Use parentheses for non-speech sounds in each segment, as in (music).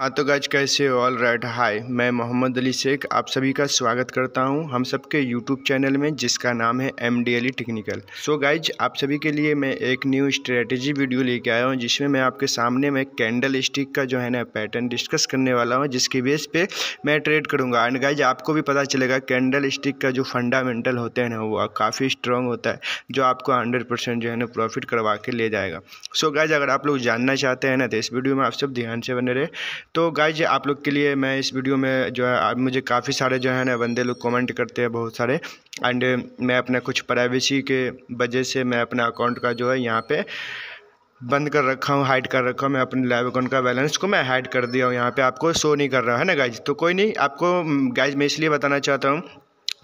हाँ तो गज कैसे ऑल राइट हाय मैं मोहम्मद अली शेख आप सभी का स्वागत करता हूँ हम सबके यूट्यूब चैनल में जिसका नाम है M D Ali technical so guys आप सभी के लिए मैं एक न्यू स्ट्रेटजी वीडियो लेके आया हूँ जिसमें मैं आपके सामने में कैंडल स्टिक का जो है ना पैटर्न डिस्कस करने वाला हूँ जिसके बेस पे मैं ट्रेड करूँगा एंड गाइज आपको भी पता चलेगा कैंडल स्टिक का जो फंडामेंटल होते हैं ना वो काफ़ी स्ट्रॉन्ग होता है जो आपको हंड्रेड जो है ना प्रॉफिट करवा के ले जाएगा सो so, गाइज अगर आप लोग जानना चाहते हैं ना तो इस वीडियो में आप सब ध्यान से बने रहे तो गाइज आप लोग के लिए मैं इस वीडियो में जो है मुझे काफ़ी सारे जो है ना बंदे लोग कमेंट करते हैं बहुत सारे एंड मैं अपना कुछ प्राइवेसी के वजह से मैं अपने अकाउंट का जो है यहाँ पे बंद कर रखा हूँ हाइड कर रखा हूँ मैं अपने लाइव अकाउंट का बैलेंस को मैं हाइड कर दिया हूँ यहाँ पे आपको शो नहीं कर रहा है ना गाइज तो कोई नहीं आपको गाइज मैं इसलिए बताना चाहता हूँ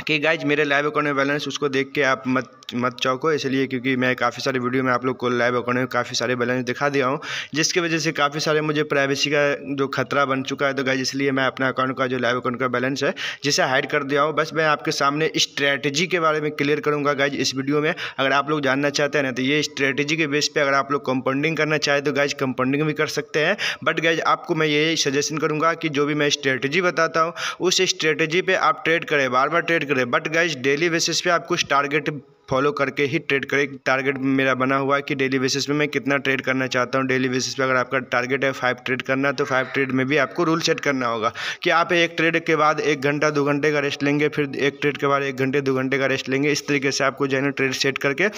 कि गाइज मेरे लाइव अकाउंट में बैलेंस उसको देख के आप मत मत चौको इसलिए क्योंकि मैं काफ़ी सारे वीडियो में आप लोग को लाइव अकाउंट में काफ़ी सारे बैलेंस दिखा दिया हूँ जिसकी वजह से काफ़ी सारे मुझे प्राइवेसी का जो खतरा बन चुका है तो गाइज इसलिए मैं अपना अकाउंट का जो लाइव अकाउंट का बैलेंस है जिसे हाइड कर दिया हूँ बस मैं आपके सामने स्ट्रैटेजी के बारे में क्लियर करूँगा गाइज इस वीडियो में अगर आप लोग जानना चाहते हैं ना तो ये स्ट्रैटेजी के बेस पर अगर आप लोग कंपाउंडिंग करना चाहें तो गाइज कंपाउंडिंग भी कर सकते हैं बट गाइज आपको मैं यही सजेशन करूँगा कि जो भी मैं स्ट्रैटेजी बताता हूँ उस स्ट्रैटेजी पर आप ट्रेड करें बार बार ट्रेड करें करें बट गाइज डेली बेसिस पे आप कुछ टारगेट फॉलो करके ही ट्रेड करें टारगेट मेरा बना हुआ है कि डेली बेसिस पे मैं कितना ट्रेड करना चाहता हूँ डेली बेसिस पे अगर आपका टारगेट है फाइव ट्रेड करना तो फाइव ट्रेड में भी आपको रूल सेट करना होगा कि आप एक ट्रेड के बाद एक घंटा दो घंटे का रेस्ट लेंगे फिर एक ट्रेड के बाद एक घंटे दो घंटे का रेस्ट लेंगे इस तरीके से आपको जो ट्रेड सेट करके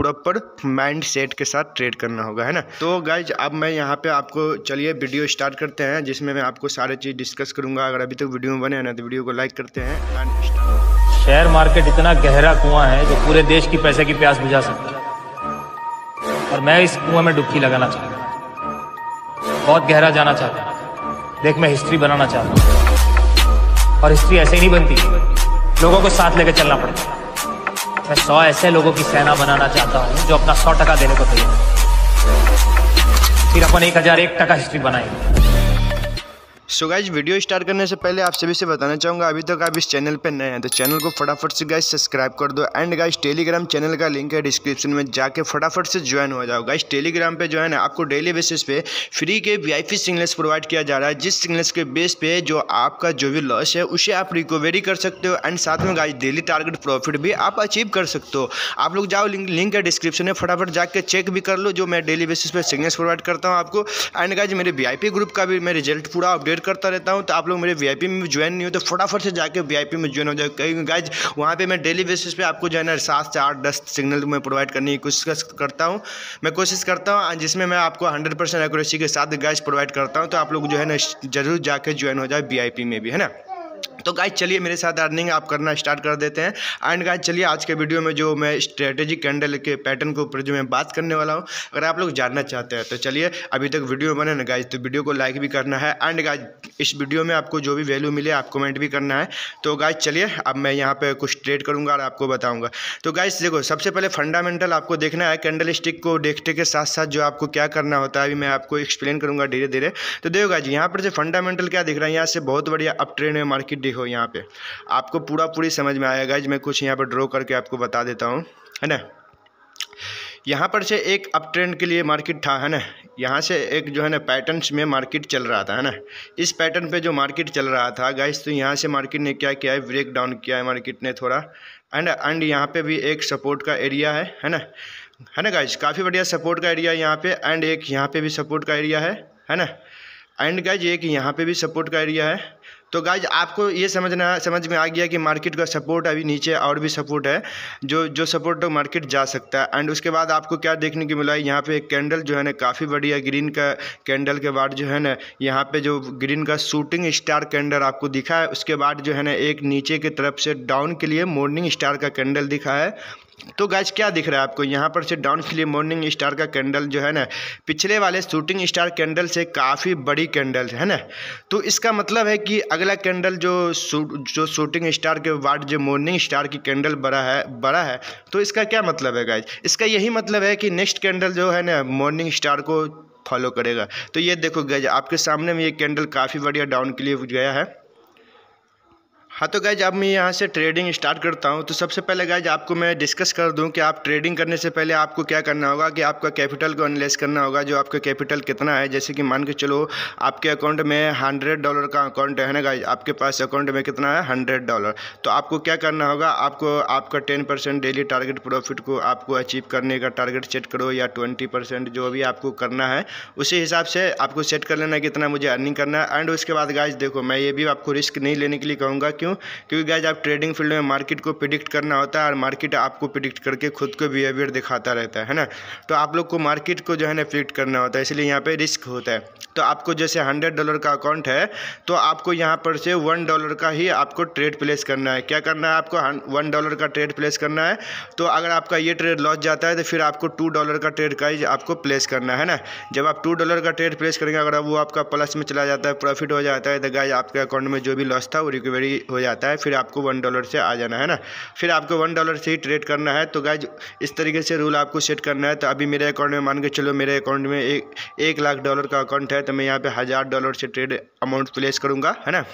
प्रॉपर माइंड सेट के साथ ट्रेड करना होगा है ना तो गाइज अब मैं यहाँ पर आपको चलिए वीडियो स्टार्ट करते हैं जिसमें मैं आपको सारे चीज़ डिस्कस करूँगा अगर अभी तक वीडियो में बने ना तो वीडियो को लाइक करते हैं एंड शेयर मार्केट इतना गहरा कुआं है जो पूरे देश की पैसे की प्यास बुझा सकता है और मैं इस कुएं में डुबकी लगाना चाहता हूं बहुत गहरा जाना चाहता हूं देख मैं हिस्ट्री बनाना चाहता हूँ और हिस्ट्री ऐसे ही नहीं बनती लोगों को साथ लेकर चलना पड़ता है मैं सौ ऐसे लोगों की सेना बनाना चाहता हूँ जो अपना सौ टका देने को तैयार फिर अपन एक हजार एक टका हिस्ट्री बनाएंगे सो गाइज वीडियो स्टार्ट करने से पहले आप सभी से बताना चाहूँगा अभी तक आप इस चैनल पर नए हैं तो चैनल को फटाफट से गाइज सब्सक्राइब कर दो एंड गाइज टेलीग्राम चैनल का लिंक है डिस्क्रिप्शन में जाके फटाफट से ज्वाइन हो जाओ गाइज टेलीग्राम पे जो है ना आपको डेली बेसिस पे फ्री के वी सिग्नल्स प्रोवाइड किया जा रहा है जिस सिग्नल्स के बेस पे जो आपका जो भी लॉस है उसे आप रिकवरी कर सकते हो एंड साथ में गाइज डेली टारगेट प्रॉफिट भी आप अचीव कर सकते हो आप लोग जाओ लिंक लिंक है डिस्क्रिप्शन में फटाफट जाके चेक भी कर लो जो मैं डेली बेसिस पे सिग्नल्स प्रोवाइड करता हूँ आपको एंड गाइज मेरे वी ग्रुप का भी मैं रिजल्ट पूरा अपडेट शेयर करता रहता हूँ तो आप लोग मेरे वी में ज्वाइन नहीं हो तो फटाफट से जाकर वी में ज्वाइन हो जाए कहीं गाइज वहाँ पर मैं डेली बेसिस पर आपको जो है ना सात से आठ दस सिग्नल मैं प्रोवाइड करने की कोशिश करता हूँ मैं कोशिश करता हूँ जिसमें मैं आपको हंड्रेड परसेंट एक्यूरेसी के साथ गाइज प्रोवाइड करता हूँ तो आप लोग जो है ना जरूर जाकर ज्वाइन हो जाए वी में भी है ना तो गाइज चलिए मेरे साथ अर्निंग आप करना स्टार्ट कर देते हैं एंड गाइज चलिए आज के वीडियो में जो मैं स्ट्रेटेजिक कैंडल के पैटर्न के ऊपर जो मैं बात करने वाला हूँ अगर आप लोग जानना चाहते हैं तो चलिए अभी तक वीडियो बने ना गाइज तो वीडियो को लाइक भी करना है एंड गाइज इस वीडियो में आपको जो भी वैल्यू मिले आप कमेंट भी करना है तो गाइज चलिए अब मैं यहाँ पर कुछ ट्रेड करूँगा और आपको बताऊँगा तो गाइज देखो सबसे पहले फंडामेंटल आपको देखना है कैंडल स्टिक को देखने के साथ साथ जो आपको क्या करना होता है अभी मैं आपको एक्सप्लेन करूँगा धीरे धीरे तो देखो गाइज यहाँ पर जो फंडामेंटल क्या दिख रहा है यहाँ से बहुत बढ़िया अप ट्रेंड में मार्केट भी हो यहाँ पे आपको पूरा पूरी समझ में आएगा मैं कुछ यहाँ पर ड्रॉ करके आपको बता देता हूँ है ना यहाँ पर से एक अप ट्रेंड के लिए मार्केट था है ना यहाँ से एक जो है ना पैटर्न्स में मार्केट चल रहा था है ना इस पैटर्न पे जो मार्केट चल रहा था गाइस तो यहाँ से मार्केट ने क्या किया है ब्रेक डाउन किया है मार्केट ने थोड़ा एंड एंड यहाँ पे भी एक सपोर्ट का एरिया है है ना है ना गाइस काफ़ी बढ़िया सपोर्ट का एरिया यहाँ पे एंड एक यहाँ पे भी सपोर्ट का एरिया है है ना एंड गाइज एक यहाँ पे भी सपोर्ट का एरिया है तो गाइज आपको ये समझना समझ में आ गया कि मार्केट का सपोर्ट अभी नीचे और भी सपोर्ट है जो जो सपोर्ट तो मार्केट जा सकता है एंड उसके बाद आपको क्या देखने को मिला है यहाँ पे एक कैंडल जो है ना काफ़ी बढ़िया ग्रीन का कैंडल के बाद जो है ना यहाँ पे जो ग्रीन का शूटिंग स्टार कैंडल आपको दिखा है उसके बाद जो है ना एक नीचे की तरफ से डाउन के लिए मॉर्निंग स्टार का कैंडल दिखा है तो गैज क्या दिख रहा है आपको यहाँ पर से डाउन फिलिप मॉर्निंग स्टार का कैंडल जो है ना पिछले वाले शूटिंग स्टार कैंडल से काफ़ी बड़ी कैंडल है ना तो इसका मतलब है कि अगला कैंडल जो जो शूटिंग स्टार के वार्ड जो मॉर्निंग स्टार की कैंडल बड़ा है बड़ा है तो इसका क्या मतलब है गैज इसका यही मतलब है कि नेक्स्ट कैंडल जो है ना मॉर्निंग स्टार को फॉलो करेगा तो ये देखो गैज आपके सामने में ये कैंडल काफ़ी बढ़िया डाउन के लिए गया है हाँ तो गैज अब मैं यहाँ से ट्रेडिंग स्टार्ट करता हूँ तो सबसे पहले गैज आपको मैं डिस्कस कर दूँ कि आप ट्रेडिंग करने से पहले आपको क्या करना होगा कि आपका कैपिटल को एनालाइज करना होगा जो आपका कैपिटल कितना है जैसे कि मान के चलो आपके अकाउंट में हंड्रेड डॉलर का अकाउंट है ना गैज आपके पास अकाउंट में कितना है हंड्रेड डॉलर तो आपको क्या करना होगा आपको आपका ten percent daily target profit को आपको अचीव करने का टारगेट सेट करो या ट्वेंटी परसेंट जो भी आपको करना है उसी हिसाब से आपको सेट कर लेना कितना मुझे अर्निंग करना है एंड उसके बाद गाइज देखो मैं ये भी आपको रिस्क नहीं लेने के लिए कहूँगा क्यों क्यों क्योंकि गैज आप ट्रेडिंग फील्ड में मार्केट को प्रिडिक्ट करना होता है और मार्केट आपको प्रिडिक्ट करके खुद को बिहेवियर दिखाता रहता है ना तो आप लोग को मार्केट को जो है ना प्रिडिक्ट करना होता है इसलिए यहाँ पर रिस्क होता है तो आपको जैसे हंड्रेड डॉलर का अकाउंट है तो आपको यहाँ पर से वन डॉलर का ही आपको ट्रेड प्लेस करना है क्या करना है आपको वन डॉलर का ट्रेड प्लेस करना है तो अगर आपका ये ट्रेड लॉस जाता है तो फिर आपको टू डॉलर का ट्रेड का ही आपको प्लेस करना है ना जब आप टू डॉलर का ट्रेड प्लेस करेंगे अगर वो आपका प्लस में चला जाता है प्रॉफिट हो जाता है तो गाय आपके अकाउंट में जो भी लॉस था वो रिकवरी हो जाता है फिर आपको वन डॉलर से आ जाना है ना फिर आपको वन डॉलर से ही ट्रेड करना है तो गाइज इस तरीके से रूल आपको सेट करना है तो अभी मेरे अकाउंट में मान के चलो मेरे अकाउंट में एक एक लाख डॉलर का अकाउंट है तो मैं यहाँ पर हज़ार डॉलर से ट्रेड अमाउंट प्लेस करूँगा है ना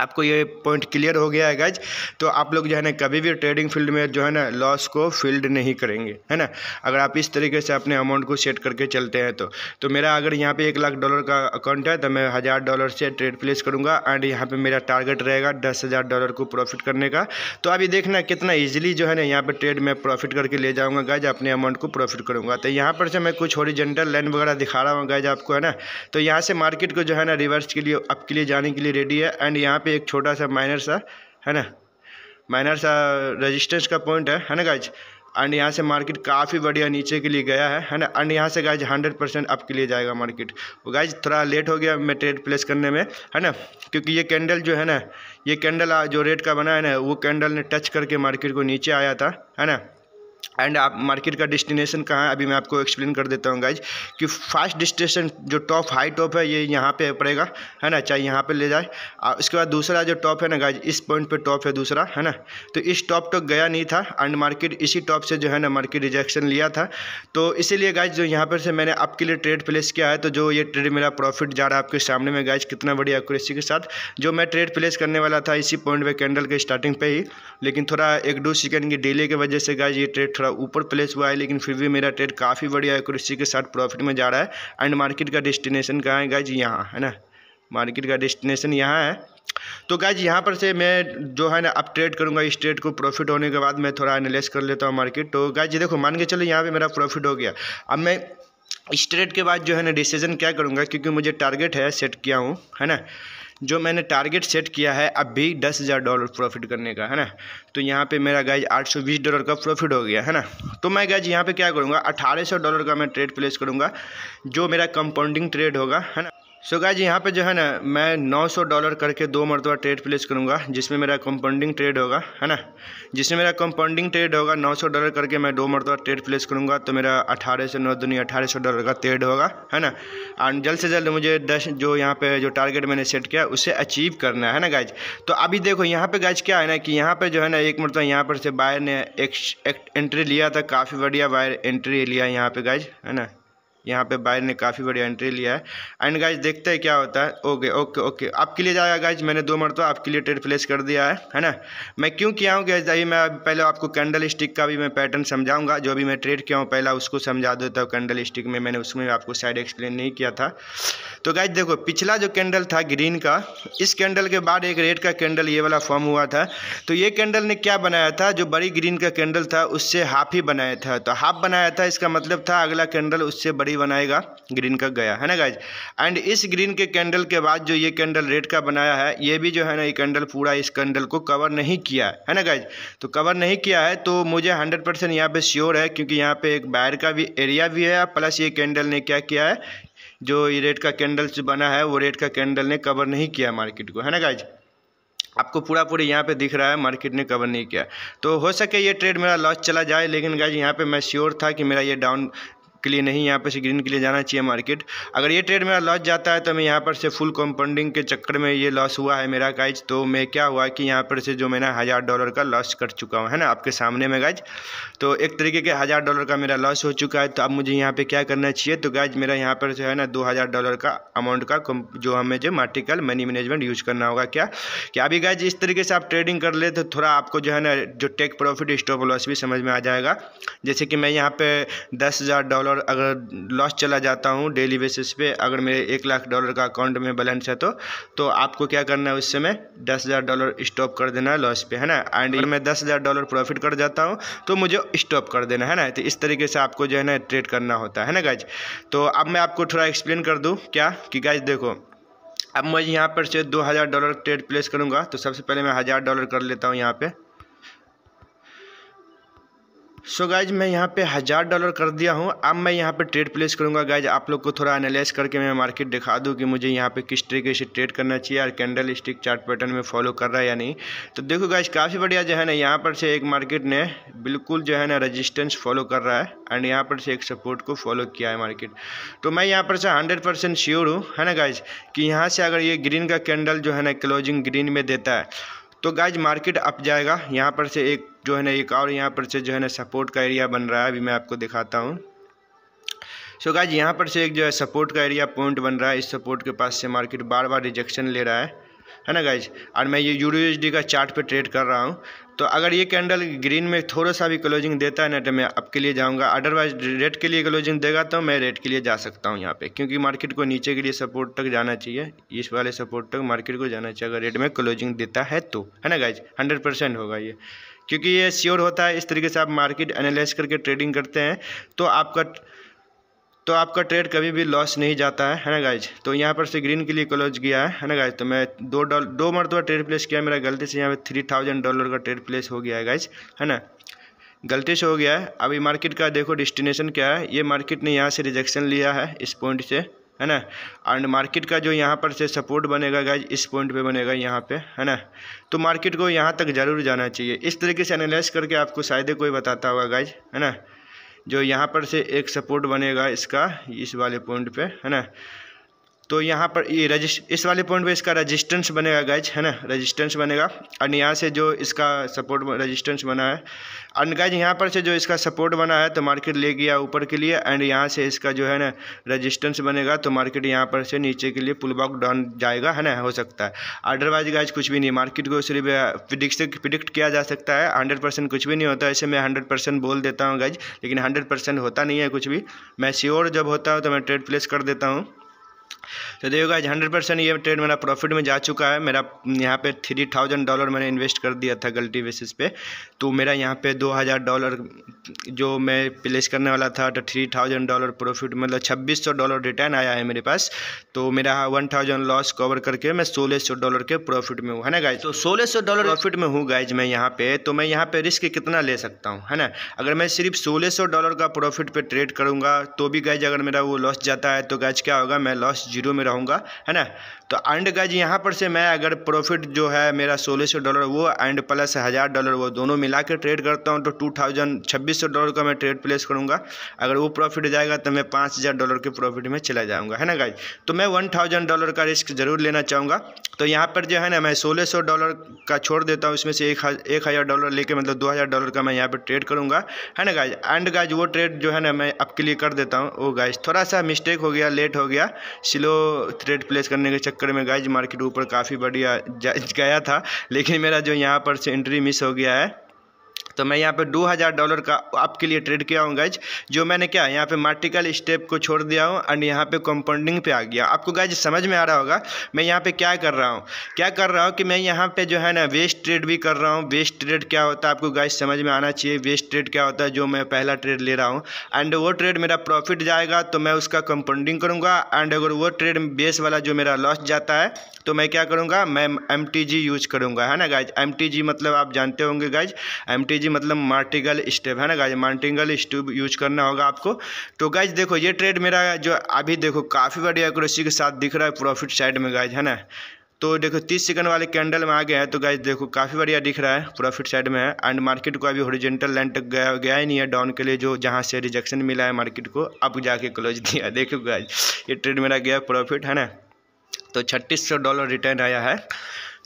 आपको ये पॉइंट क्लियर हो गया है गज तो आप लोग जो है ना कभी भी ट्रेडिंग फील्ड में जो है ना लॉस को फील्ड नहीं करेंगे है ना अगर आप इस तरीके से अपने अमाउंट को सेट करके चलते हैं तो तो मेरा अगर यहाँ पे एक लाख डॉलर का अकाउंट है तो मैं हज़ार डॉलर से ट्रेड प्लेस करूँगा एंड यहाँ पर मेरा टारगेट रहेगा दस हज़ार डॉलर को प्रॉफिट करने का तो अभी देखना कितना ईजिली जो है ना यहाँ पर ट्रेड में प्रॉफिट करके ले जाऊँगा गज अपने अमाउंट को प्रॉफिट करूँगा तो यहाँ पर से मैं कुछ जेंटल लाइन वगैरह दिखा रहा हूँ गज आपको है ना तो यहाँ से मार्केट को जो है ना रिवर्स के लिए अप के लिए जाने के लिए रेडी है एंड यहाँ पे एक छोटा सा माइनर सा है ना माइनर सा रेजिस्टेंस का पॉइंट है है ना गाइज एंड यहाँ से मार्केट काफ़ी बढ़िया नीचे के लिए गया है है ना एंड यहाँ से गाइज हंड्रेड परसेंट अप के लिए जाएगा मार्केट वो गाइज थोड़ा लेट हो गया मैं ट्रेड प्लेस करने में है ना क्योंकि ये कैंडल जो है ना ये कैंडल जो रेट का बना है ना वो कैंडल ने टच करके मार्केट को नीचे आया था है ना एंड आप मार्केट का डेस्टिनेशन कहाँ है अभी मैं आपको एक्सप्लेन कर देता हूँ गाइज कि फास्ट डेस्टिनेशन जो टॉप हाई टॉप है ये यहाँ पे पड़ेगा है ना चाहे यहाँ पे ले जाए और इसके बाद दूसरा जो टॉप है ना गाइज इस पॉइंट पे टॉप है दूसरा है ना तो इस टॉप तक तो गया नहीं था एंड मार्केट इसी टॉप से जो है ना मार्केट रिजेक्शन लिया था तो इसीलिए गाइज जो यहाँ पर से मैंने आपके लिए ट्रेड प्लेस किया है तो जो ये ट्रेड मेरा प्रॉफिट जा रहा है आपके सामने में गाइज कितना बड़ी एक्यूरेसी के साथ जो मैं ट्रेड प्लेस करने वाला था इसी पॉइंट पर कैंडल के स्टार्टिंग पर ही लेकिन थोड़ा एक दो सेकेंड की डेले की वजह से गाइज ये ट्रेड थोड़ा ऊपर प्लेस हुआ है लेकिन फिर भी मेरा ट्रेड काफ़ी बढ़िया एक्यूरेसी के साथ प्रॉफिट में जा रहा है एंड मार्केट का डेस्टिनेशन कहाँ है गाइज यहाँ है ना मार्केट का डेस्टिनेशन यहाँ है तो गाइज यहाँ पर से मैं जो है ना अब ट्रेड करूँगा इस ट्रेड को प्रॉफिट होने के बाद मैं थोड़ा एनालिस कर लेता हूँ मार्केट तो गाइज देखो मान के चलो यहाँ पर मेरा प्रॉफिट हो गया अब मैं इस ट्रेड के बाद जो है ना डिसीजन क्या करूँगा क्योंकि मुझे टारगेट है सेट किया हूँ है ना जो मैंने टारगेट सेट किया है अब भी दस हज़ार डॉलर प्रॉफिट करने का है ना तो यहाँ पे मेरा आठ सौ बीस डॉलर का प्रॉफिट हो गया है ना तो मैं गैज यहाँ पे क्या करूँगा सौ डॉलर का मैं ट्रेड प्लेस करूँगा जो मेरा कंपाउंडिंग ट्रेड होगा है ना सो जी यहाँ पे जो है ना मैं 900 डॉलर करके दो मरतबा ट्रेड प्लेस करूँगा जिसमें मेरा कंपाउंडिंग ट्रेड होगा है ना जिसमें मेरा कंपाउंडिंग ट्रेड होगा 900 डॉलर करके मैं दो मरतबा ट्रेड प्लेस करूँगा तो मेरा 18 से नौ दुनिया अठारह सौ डॉलर का ट्रेड होगा है ना और जल्द से जल्द मुझे दस जो यहाँ पर जो टारगेट मैंने सेट किया उसे अचीव करना है ना गाइज तो अभी देखो यहाँ पर गाइज क्या है ना कि यहाँ पर जो है ना एक मरतबा यहाँ पर से बायर ने एक एंट्री लिया था काफ़ी बढ़िया बायर एंट्री लिया यहाँ पर गाइज है ना यहाँ पे बायर ने काफ़ी बड़ी एंट्री लिया है एंड गाइज देखते हैं क्या होता है ओके ओके ओके आपके लिए जाएगा गाइज मैंने दो मरत आपके लिए ट्रेड प्लेस कर दिया है है ना मैं क्यों किया हूँ गैज अभी मैं पहले आपको कैंडल स्टिक का भी मैं पैटर्न समझाऊंगा जो भी मैं ट्रेड किया हूँ पहला उसको समझा देता हूँ कैंडल स्टिक में मैंने उसमें आपको साइड एक्सप्लेन नहीं किया था तो गाइज देखो पिछला जो कैंडल था ग्रीन का इस कैंडल के बाद एक रेड का कैंडल ये वाला फॉर्म हुआ था तो ये कैंडल ने क्या बनाया था जो बड़ी ग्रीन का कैंडल था उससे हाफ ही बनाया था तो हाफ बनाया था इसका मतलब था अगला कैंडल उससे बड़ी ही बनाएगा ग्रीन का गया है ना गाइज एंड इस ग्रीन के कैंडल के बाद जो ये कैंडल रेड का बनाया है ये भी जो है ना ये कैंडल पूरा इस कैंडल को कवर नहीं किया है, ना गाइज तो कवर नहीं किया है तो मुझे हंड्रेड परसेंट यहाँ पर श्योर है क्योंकि यहाँ पर एक बायर का भी एरिया भी है प्लस ये कैंडल ने क्या किया है जो ये रेड का कैंडल बना है वो रेड का कैंडल ने कवर नहीं किया मार्केट को है ना गाइज आपको पूरा पूरी यहाँ पे दिख रहा है मार्केट ने कवर नहीं किया तो हो सके ये ट्रेड मेरा लॉस चला जाए लेकिन गाइज यहाँ पे मैं श्योर था कि मेरा ये डाउन के लिए नहीं यहाँ पर से ग्रीन के लिए जाना चाहिए मार्केट अगर ये ट्रेड मेरा लॉस जाता है तो मैं यहाँ पर से फुल कंपाउंडिंग के चक्कर में ये लॉस हुआ है मेरा गाइज तो मैं क्या हुआ कि यहाँ पर से जो मैंने हज़ार डॉलर का लॉस कर चुका हूँ है ना आपके सामने में गाइज तो एक तरीके के हज़ार डॉलर का मेरा लॉस हो चुका है तो अब मुझे यहाँ पर क्या करना चाहिए तो गाइज मेरा यहाँ पर जो है ना दो डॉलर का अमाउंट का जो हमें जो मार्टिकल मनी मैनेजमेंट यूज करना होगा क्या कि अभी गाइज इस तरीके से आप ट्रेडिंग कर ले तो थोड़ा आपको जो है ना जो टेक प्रॉफिट स्टॉप लॉस भी समझ में आ जाएगा जैसे कि मैं यहाँ पे दस हज़ार डॉलर डॉलर अगर लॉस चला जाता हूँ डेली बेसिस पे अगर मेरे एक लाख डॉलर का अकाउंट में बैलेंस है तो तो आपको क्या करना है उस समय दस हज़ार डॉलर स्टॉप कर देना है लॉस पे है ना एंड अगर मैं दस हज़ार डॉलर प्रॉफिट कर जाता हूँ तो मुझे स्टॉप कर देना है ना तो इस तरीके से आपको जो है ना ट्रेड करना होता है ना गाइज तो अब मैं आपको थोड़ा एक्सप्लेन कर दूँ क्या कि गाइज देखो अब मैं यहाँ पर से दो हज़ार डॉलर ट्रेड प्लेस करूँगा तो सबसे पहले मैं हज़ार डॉलर कर लेता हूँ यहाँ पर सो so गाइज मैं यहाँ पे हज़ार डॉलर कर दिया हूँ अब मैं यहाँ पे ट्रेड प्लेस करूँगा गाइज आप लोग को थोड़ा एनालाइज करके मैं मार्केट दिखा दूँ कि मुझे यहाँ पे किस तरीके से ट्रेड करना चाहिए और कैंडल स्टिक चार्ट पैटर्न में फॉलो कर रहा है या नहीं तो देखो गाइज काफ़ी बढ़िया जो है ना यहाँ पर से एक मार्केट ने बिल्कुल जो है ना रजिस्टेंस फॉलो कर रहा है एंड यहाँ पर से एक सपोर्ट को फॉलो किया है मार्केट तो मैं यहाँ पर से हंड्रेड परसेंट श्योर हूँ है ना गाइज कि यहाँ से अगर ये ग्रीन का कैंडल जो है ना क्लोजिंग ग्रीन में देता है तो गाइज मार्केट अप जाएगा यहाँ पर से एक जो है ना एक और यहाँ पर से जो है ना सपोर्ट का एरिया बन रहा है अभी मैं आपको दिखाता हूँ सो गाइज यहाँ पर से एक जो है सपोर्ट का एरिया पॉइंट बन रहा है इस सपोर्ट के पास से मार्केट बार बार रिजेक्शन ले रहा है है ना गाइज और मैं ये यूरो का चार्ट पे ट्रेड कर रहा हूँ तो अगर ये कैंडल ग्रीन में थोड़ा सा भी क्लोजिंग देता है ना तो मैं आपके लिए जाऊँगा अदरवाइज रेड के लिए क्लोजिंग देगा तो मैं रेड के लिए जा सकता हूँ यहाँ पे क्योंकि मार्केट को नीचे के लिए सपोर्ट तक जाना चाहिए इस वाले सपोर्ट तक मार्केट को जाना चाहिए अगर रेड में क्लोजिंग देता है तो है ना गाइज हंड्रेड परसेंट होगा ये क्योंकि ये श्योर होता है इस तरीके से आप मार्केट एनालाइज करके ट्रेडिंग करते हैं तो आपका तो आपका ट्रेड कभी भी लॉस नहीं जाता है है ना गाइज तो यहाँ पर से ग्रीन के लिए क्लोज गया है है ना गाइज तो मैं दो डॉल दो मरतबा ट्रेड प्लेस किया मेरा गलती से यहाँ पे थ्री थाउजेंड डॉलर का ट्रेड प्लेस हो गया है गाइज है ना गलती से हो गया है अभी मार्केट का देखो डिस्टिनेशन क्या है ये मार्केट ने यहाँ से रिजेक्शन लिया है इस पॉइंट से है ना एंड मार्केट का जो यहाँ पर से सपोर्ट बनेगा गाइज इस पॉइंट पे बनेगा यहाँ पे है ना तो मार्केट को यहाँ तक ज़रूर जाना चाहिए इस तरीके से एनालाइज करके आपको शायद कोई बताता होगा गाइज है ना जो यहाँ पर से एक सपोर्ट बनेगा इसका इस वाले पॉइंट पे है ना तो यहाँ पर ये रजिस्ट इस वाले पॉइंट पे इसका रजिस्टेंस बनेगा गैज है ना रजिस्टेंस बनेगा एंड यहाँ से जो इसका सपोर्ट रजिस्टेंस बना है एंड गैज यहाँ पर से जो इसका सपोर्ट बना है तो मार्केट ले गया ऊपर के लिए एंड यहाँ से इसका जो है ना रजिस्टेंस बनेगा तो मार्केट यहाँ पर से नीचे के लिए पुल बॉक डाउन जाएगा है ना हो सकता है अदरवाइज गैज कुछ भी नहीं मार्केट को सिर्फ प्रिडिक्ट uh, प्रिडिक्ट किया जा सकता है हंड्रेड परसेंट कुछ भी नहीं होता ऐसे मैं हंड्रेड परसेंट बोल देता हूँ गैज लेकिन हंड्रेड परसेंट होता नहीं है कुछ भी मैं श्योर जब होता हूँ तो मैं ट्रेड प्लेस कर देता हूँ तो देखो गाइज हंड्रेड परसेंट ये ट्रेड मेरा प्रॉफिट में जा चुका है मेरा यहाँ पे थ्री थाउजेंड डॉलर मैंने इन्वेस्ट कर दिया था गलती बेसिस पे तो मेरा यहाँ पे दो हज़ार डॉलर जो मैं प्लेस करने वाला था तो थ्री थाउजेंड डॉलर प्रॉफिट मतलब छब्बीस सौ डॉलर रिटर्न आया है मेरे पास तो मेरा वन थाउजेंड लॉस कवर करके मैं सोलह सौ डॉलर के प्रॉफिट में हूँ है ना गाइज तो सोलह सौ डॉलर प्रॉफिट में हूँ गाइज मैं यहाँ पे तो मैं यहाँ पे रिस्क कितना ले सकता हूँ है ना अगर मैं सिर्फ सोलह सौ डॉलर का प्रॉफिट पर ट्रेड करूँगा तो भी गाइज अगर मेरा वो लॉस जाता है तो गाइज क्या होगा मैं लॉस जीरो में रहूँगा है ना तो एंड गज यहाँ पर से मैं अगर प्रॉफिट जो है मेरा सोलह सौ डॉलर वो एंड प्लस हज़ार डॉलर वो दोनों मिला के ट्रेड करता हूँ तो टू थाउजेंड छब्बीस सौ डॉलर का मैं ट्रेड प्लेस करूँगा अगर वो प्रॉफिट जाएगा तो मैं पाँच हज़ार डॉलर के प्रॉफिट में चला जाऊँगा है ना गाइज तो मैं वन थाउजेंड डॉलर का रिस्क ज़रूर लेना चाहूँगा तो यहाँ पर जो है ना मैं सोलह सौ डॉलर का छोड़ देता हूँ इसमें से एक एक हज़ार डॉलर लेके मतलब दो हज़ार डॉलर का मैं यहाँ पर ट्रेड करूँगा है ना गाइज एंड गाइज वो ट्रेड जो है ना मैं आपके लिए कर देता हूँ वो गाइज थोड़ा सा मिस्टेक हो गया लेट हो गया स्लो स्लो थ्रेड प्लेस करने के चक्कर में गाइज मार्केट ऊपर काफ़ी बढ़िया गया था लेकिन मेरा जो यहाँ पर से एंट्री मिस हो गया है तो मैं यहाँ पे दो हज़ार डॉलर का आपके लिए ट्रेड किया हूँ गाइज जो मैंने क्या यहाँ पे मार्टिकल स्टेप को छोड़ दिया हूँ एंड यहाँ पे कंपाउंडिंग पे आ गया आपको गाइज समझ में आ रहा होगा मैं यहाँ पे क्या कर रहा हूँ क्या कर रहा हूँ कि मैं यहाँ पे जो है ना वेस्ट ट्रेड भी कर रहा हूँ वेस्ट ट्रेड क्या होता है आपको गाइज समझ में आना चाहिए वेस्ट ट्रेड क्या होता है जो मैं पहला ट्रेड ले रहा हूँ एंड वो ट्रेड मेरा प्रॉफिट जाएगा तो मैं उसका कंपाउंडिंग करूँगा एंड अगर वो ट्रेड बेस वाला जो मेरा लॉस जाता है तो मैं क्या करूँगा मैं एम यूज़ करूँगा है ना गाइज एम मतलब आप जानते होंगे गाइज एम लीजिए मतलब मार्टिकल स्टेप है ना गाइज मार्टिकल स्टेप यूज करना होगा आपको तो गाइज देखो ये ट्रेड मेरा जो अभी देखो काफ़ी बड़ी एक्यूरेसी के साथ दिख रहा है प्रॉफिट साइड में गाइज है ना तो देखो तीस सेकंड वाले कैंडल में आ गया है तो गाइज देखो काफ़ी बढ़िया दिख रहा है प्रॉफिट साइड में है एंड मार्केट को अभी हॉरिजेंटल लाइन तक गया गया ही नहीं है डाउन के लिए जो जहां से रिजेक्शन मिला है मार्केट को अब जाके क्लोज (laughs) दिया देखो गाइज ये ट्रेड मेरा गया प्रॉफिट है ना तो छत्तीस डॉलर रिटर्न आया है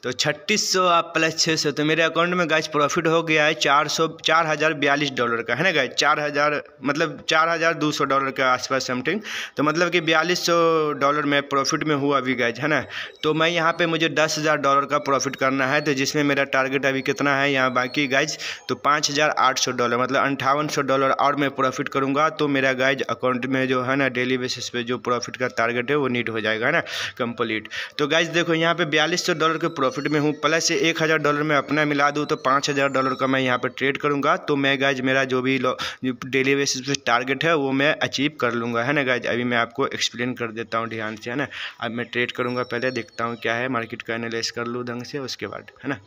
तो छत्तीस सौ आप प्लस छः सौ तो मेरे अकाउंट में गैस प्रॉफिट हो गया है चार सौ चार हज़ार बयालीस डॉलर का है ना गैस चार हज़ार मतलब चार हज़ार दो सौ डॉलर के आसपास समथिंग तो मतलब कि बयालीस सौ डॉलर में प्रॉफिट में हुआ अभी गैज है ना तो मैं यहाँ पे मुझे दस हज़ार डॉलर का प्रॉफिट करना है तो जिसमें मेरा टारगेट अभी कितना है यहाँ बाकी गैज तो पाँच हज़ार आठ सौ डॉलर मतलब अंठावन सौ डॉलर और मैं प्रॉफिट करूँगा तो मेरा गैज अकाउंट में जो है ना डेली बेसिस पे जो प्रॉफिट का टारगेट है वो नीट हो जाएगा है ना कम्प्लीट तो गैज देखो यहाँ पे बयालीस सौ डॉलर के प्रॉफिट में हूँ प्लस एक हज़ार डॉलर में अपना मिला दूँ तो पाँच हज़ार डॉलर का मैं यहाँ पर ट्रेड करूँगा तो मैं गाइज मेरा जो भी डेली बेसिस पे टारगेट है वो मैं अचीव कर लूँगा है ना गाइज अभी मैं आपको एक्सप्लेन कर देता हूँ ध्यान से है ना अब मैं ट्रेड करूँगा पहले देखता हूँ क्या है मार्केट का एनालिस कर लूँ ढंग से उसके बाद है ना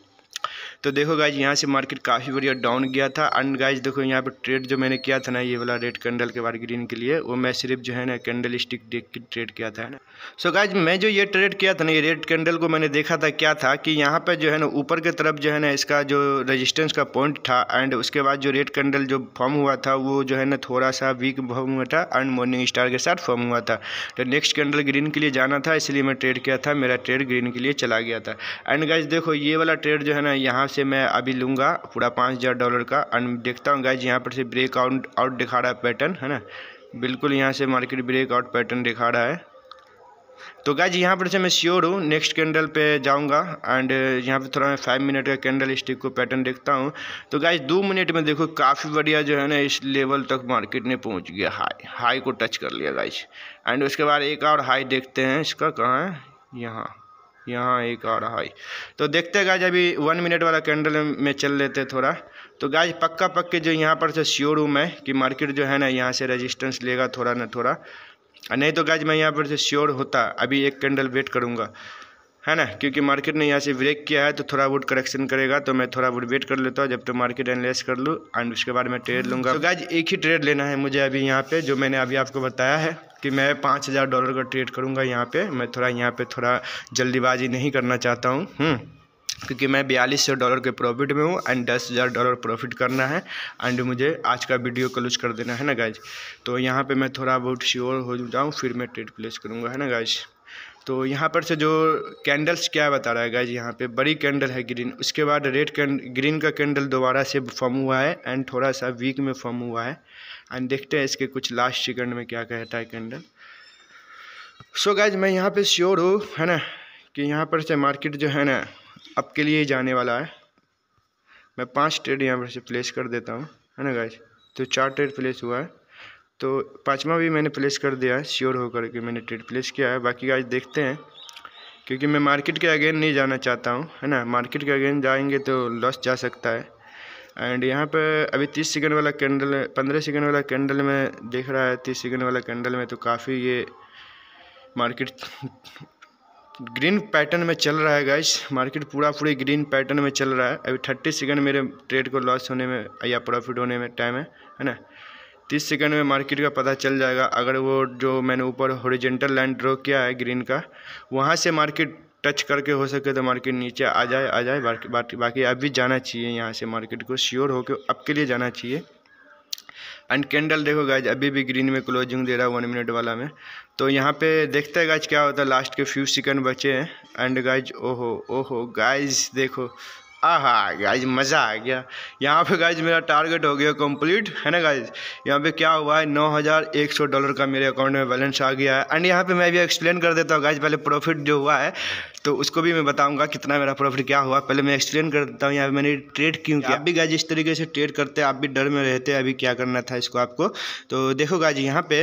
तो देखो गाइज यहाँ से मार्केट काफ़ी बढ़िया डाउन गया था एंड गाइज देखो यहाँ पर ट्रेड जो मैंने किया था ना ये वाला रेड कैंडल के बाद ग्रीन के लिए वो मैं सिर्फ जो है ना कैंडल स्टिक देख के ट्रेड किया था ना सो so गाइज मैं जो ये ट्रेड किया था ना ये रेड कैंडल को मैंने देखा था क्या था कि यहाँ पर जो है ना ऊपर की तरफ जो है ना इसका जो रजिस्टेंस का पॉइंट था एंड उसके बाद जो रेड कैंडल जो फॉर्म हुआ था वो जो है ना थोड़ा सा वीक फॉर्म हुआ था एंड मॉर्निंग स्टार के साथ फॉर्म हुआ था तो नेक्स्ट कैंडल ग्रीन के लिए जाना था इसलिए मैं ट्रेड किया था मेरा ट्रेड ग्रीन के लिए चला गया था एंड गाइज देखो ये वाला ट्रेड जो है ना यहाँ से मैं अभी लूँगा पूरा पाँच हज़ार डॉलर का एंड देखता हूँ गाइज यहाँ पर से ब्रेक आउट आउट दिखा रहा है पैटर्न है ना बिल्कुल यहाँ से मार्केट ब्रेक आउट पैटर्न दिखा रहा है तो गाइज यहाँ पर से मैं श्योर हूँ नेक्स्ट कैंडल पे जाऊँगा एंड uh, यहाँ पे थोड़ा मैं फाइव मिनट का कैंडल स्टिक को पैटर्न देखता हूँ तो गाइज दो मिनट में देखो काफ़ी बढ़िया जो है ना इस लेवल तक मार्केट ने पहुँच गया हाई हाई को टच कर लिया गाइज एंड उसके बाद एक और हाई देखते हैं इसका कहाँ है यहाँ यहाँ एक आ रहा है तो देखते गाइज अभी वन मिनट वाला कैंडल में चल लेते थोड़ा तो गाइज पक्का पक्के जो यहाँ पर से श्योर हूँ मैं कि मार्केट जो है ना यहाँ से रेजिस्टेंस लेगा थोड़ा ना थोड़ा नहीं तो गाइज मैं यहाँ पर से श्योर होता अभी एक कैंडल वेट करूँगा है ना क्योंकि मार्केट ने यहाँ से ब्रेक किया है तो थोड़ा बहुत करेक्शन करेगा तो मैं थोड़ा बहुत वेट कर लेता हूँ जब तो मार्केट एनालिस कर लूँ एंड उसके बाद मैं ट्रेड लूँगा तो गाइज एक ही ट्रेड लेना है मुझे अभी यहाँ पर जो मैंने अभी आपको बताया है कि मैं पाँच हज़ार डॉलर का ट्रेड करूँगा यहाँ पे मैं थोड़ा यहाँ पे थोड़ा जल्दीबाजी नहीं करना चाहता हूँ हम्म। क्योंकि मैं बयालीस सौ डॉलर के प्रॉफिट में हूँ एंड दस हज़ार डॉलर प्रॉफिट करना है एंड मुझे आज का वीडियो क्लोज कर देना है ना गाइज तो यहाँ पे मैं थोड़ा बहुत श्योर हो जाऊँ फिर मैं ट्रेड प्लेस करूँगा है ना गाइज तो यहाँ पर से जो कैंडल्स क्या बता रहा है गाइज यहाँ पे बड़ी कैंडल है ग्रीन उसके बाद रेड कैंड ग्रीन का कैंडल दोबारा से फॉर्म हुआ है एंड थोड़ा सा वीक में फॉर्म हुआ है एंड देखते हैं इसके कुछ लास्ट सेकंड में क्या कहता है कैंडल सो so गाइज मैं यहाँ पे श्योर हूँ है ना कि यहाँ पर से मार्केट जो है ना आपके लिए ही जाने वाला है मैं पांच ट्रेड यहाँ पर से प्लेस कर देता हूँ है ना गाइज तो चार ट्रेड प्लेस हुआ है तो पाँचवा भी मैंने प्लेस कर दिया है श्योर होकर के मैंने ट्रेड प्लेस किया है बाकी गाइज देखते हैं क्योंकि मैं मार्केट के अगेन नहीं जाना चाहता हूँ है ना मार्केट के अगेन जाएंगे तो लॉस जा सकता है एंड यहाँ पे अभी तीस सेकंड वाला कैंडल पंद्रह सेकंड वाला कैंडल में देख रहा है तीस सेकंड वाला कैंडल में तो काफ़ी ये मार्केट ग्रीन पैटर्न में चल रहा है गाइस मार्केट पूरा पूरी ग्रीन पैटर्न में चल रहा है अभी थर्टी सेकंड मेरे ट्रेड को लॉस होने में या प्रॉफिट होने में टाइम है है ना तीस सेकंड में मार्केट का पता चल जाएगा अगर वो जो मैंने ऊपर हॉरिजेंटल लाइन ड्रॉ किया है ग्रीन का वहाँ से मार्केट टच करके हो सके तो मार्केट नीचे आ जाए आ जाए बाकी बाकी बाकी अब भी जाना चाहिए यहाँ से मार्केट को श्योर होकर अब के लिए जाना चाहिए एंड कैंडल देखो गाइज अभी भी ग्रीन में क्लोजिंग दे रहा है वन मिनट वाला में तो यहाँ पे देखते हैं गाइज क्या होता है लास्ट के फ्यू सेकंड बचे हैं एंड गाइज ओहो ओहो गाइज देखो आहा गाइज मज़ा आ गया यहाँ पे गाइज मेरा टारगेट हो गया कंप्लीट है ना गाइज यहाँ पे क्या हुआ है नौ हज़ार एक सौ डॉलर का मेरे अकाउंट में बैलेंस आ गया है एंड यहाँ पे मैं भी एक्सप्लेन कर देता हूँ गाइज पहले प्रॉफिट जो हुआ है तो उसको भी मैं बताऊँगा कितना मेरा प्रॉफिट क्या हुआ पहले मैं एक्सप्लेन कर देता हूँ यहाँ मैंने ट्रेड क्यों किया आप भी इस तरीके से ट्रेड करते हैं आप भी डर में रहते हैं अभी क्या करना था इसको आपको तो देखो गाजी यहाँ पे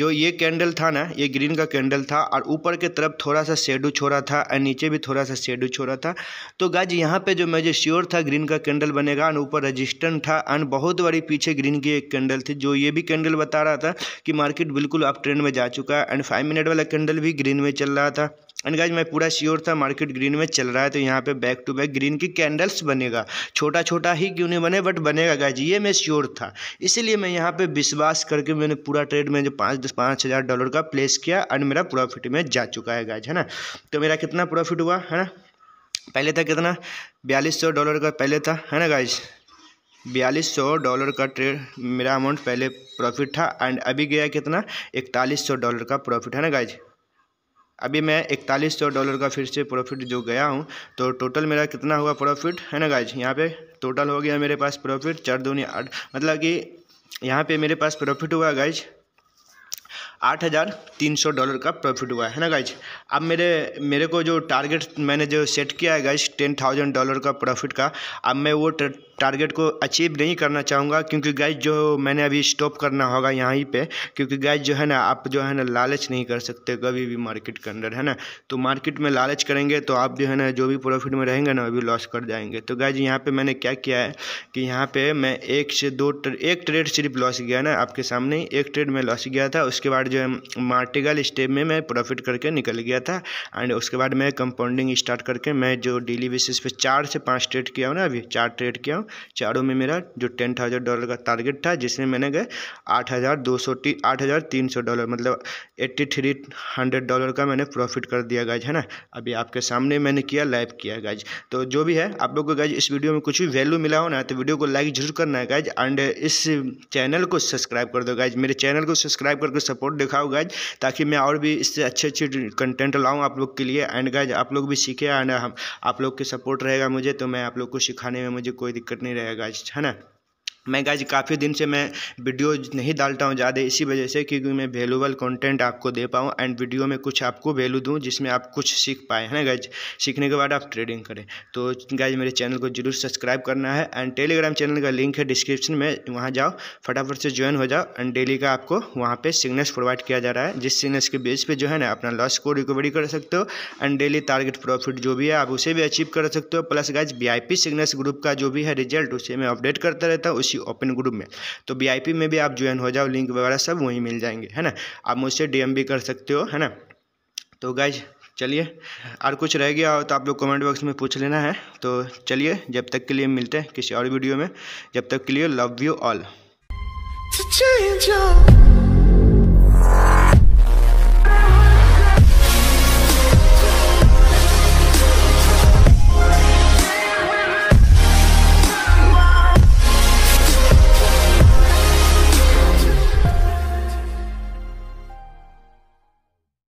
जो ये कैंडल था ना ये ग्रीन का कैंडल था और ऊपर के तरफ थोड़ा सा शेडू छोड़ा था और नीचे भी थोड़ा सा शेडू छोड़ा था तो गाजी यहाँ पे जो मुझे श्योर था ग्रीन का कैंडल बनेगा एंड ऊपर रजिस्टेंट था एंड बहुत बड़ी पीछे ग्रीन की एक कैंडल थी जो ये भी कैंडल बता रहा था कि मार्केट बिल्कुल अप ट्रेंड में जा चुका है एंड फाइव मिनट वाला कैंडल भी ग्रीन में चल रहा था एंड गाइज मैं पूरा श्योर था मार्केट ग्रीन में चल रहा है तो यहाँ पे बैक टू बैक ग्रीन की कैंडल्स बनेगा छोटा छोटा ही क्यों नहीं बने बट बनेगा गाइज ये मैं श्योर था इसीलिए मैं यहाँ पे विश्वास करके मैंने पूरा ट्रेड में जो पाँच दस पाँच हज़ार डॉलर का प्लेस किया एंड मेरा प्रॉफिट में जा चुका है गाइज है ना तो मेरा कितना प्रॉफिट हुआ है ना पहले था कितना बयालीस सौ डॉलर का पहले था है ना गाइज बयालीस सौ डॉलर का ट्रेड मेरा अमाउंट पहले प्रॉफिट था एंड अभी गया कितना इकतालीस सौ डॉलर का प्रॉफिट है ना गाइज अभी मैं इकतालीस सौ डॉलर का फिर से प्रॉफिट जो गया हूँ तो टोटल मेरा कितना हुआ प्रॉफिट है ना गाइज यहाँ पे टोटल हो गया मेरे पास प्रॉफिट चार दूनी आठ मतलब कि यहाँ पे मेरे पास प्रॉफिट हुआ गाइज आठ हज़ार तीन सौ डॉलर का प्रॉफिट हुआ है ना गाइज अब मेरे मेरे को जो टारगेट मैंने जो सेट किया है गाइज टेन थाउजेंड डॉलर का प्रॉफिट का अब मैं वो टारगेट को अचीव नहीं करना चाहूँगा क्योंकि गाइज जो मैंने अभी स्टॉप करना होगा यहाँ ही पे क्योंकि गाइज जो है ना आप जो है ना लालच नहीं कर सकते कभी भी मार्केट के अंदर है ना तो मार्केट में लालच करेंगे तो आप जो है ना जो भी प्रॉफिट में रहेंगे ना अभी लॉस कर जाएंगे तो गाइज यहाँ पर मैंने क्या किया है कि यहाँ पर मैं एक से दो एक ट्रेड सिर्फ लॉस गया ना आपके सामने एक ट्रेड में लॉस गया था उसके बाद जो है मार्टिकल स्टेप में मैं प्रॉफिट करके निकल गया था एंड उसके बाद मैं कंपाउंडिंग स्टार्ट करके मैं जो डेली बेसिस पे चार से पाँच ट्रेड किया हूँ ना अभी चार ट्रेड किया हूँ चारों में मेरा जो टेन थाउजेंड डॉलर का टारगेट था जिसमें मैंने गए आठ हज़ार दो सौ आठ हज़ार तीन सौ डॉलर मतलब एट्टी थ्री हंड्रेड डॉलर का मैंने प्रॉफिट कर दिया गाइज है ना अभी आपके सामने मैंने किया लाइव किया गाइज तो जो भी है आप लोग को गाइज इस वीडियो में कुछ भी वैल्यू मिला हो ना तो वीडियो को लाइक जरूर करना है गाइज एंड इस चैनल को सब्सक्राइब कर दो गाइज मेरे चैनल को सब्सक्राइब करके सपोर्ट जरूर दिखाओ गैज ताकि मैं और भी इससे अच्छे अच्छे कंटेंट लाऊँ आप लोग के लिए एंड गैज आप लोग भी सीखे एंड हम आप लोग के सपोर्ट रहेगा मुझे तो मैं आप लोग को सिखाने में मुझे कोई दिक्कत नहीं रहेगा है ना मैं गाइज काफ़ी दिन से मैं वीडियो नहीं डालता हूँ ज़्यादा इसी वजह से क्योंकि मैं वैल्यूबल कंटेंट आपको दे पाऊँ एंड वीडियो में कुछ आपको वैल्यू दूँ जिसमें आप कुछ सीख पाए है ना गाइज सीखने के बाद आप ट्रेडिंग करें तो गाइज मेरे चैनल को जरूर सब्सक्राइब करना है एंड टेलीग्राम चैनल का लिंक है डिस्क्रिप्शन में वहाँ जाओ फटाफट से ज्वाइन हो जाओ एंड डेली का आपको वहाँ पर सिग्नेस प्रोवाइड किया जा रहा है जिस सिग्नेस के बेस पर जो है ना अपना लॉस को रिकवरी कर सकते हो एंड डेली टारगेट प्रॉफिट जो भी है आप उसे भी अचीव कर सकते हो plus guys V signals group का जो भी है रिजल्ट उसे मैं अपडेट करता रहता हूँ सी ओपन ग्रुप में तो वी में भी आप ज्वाइन हो जाओ लिंक वगैरह सब वहीं मिल जाएंगे है ना आप मुझसे डी भी कर सकते हो है ना तो गाइज चलिए और कुछ रह गया हो तो आप लोग कमेंट बॉक्स में पूछ लेना है तो चलिए जब तक के लिए मिलते हैं किसी और वीडियो में जब तक के लिए लव यू ऑल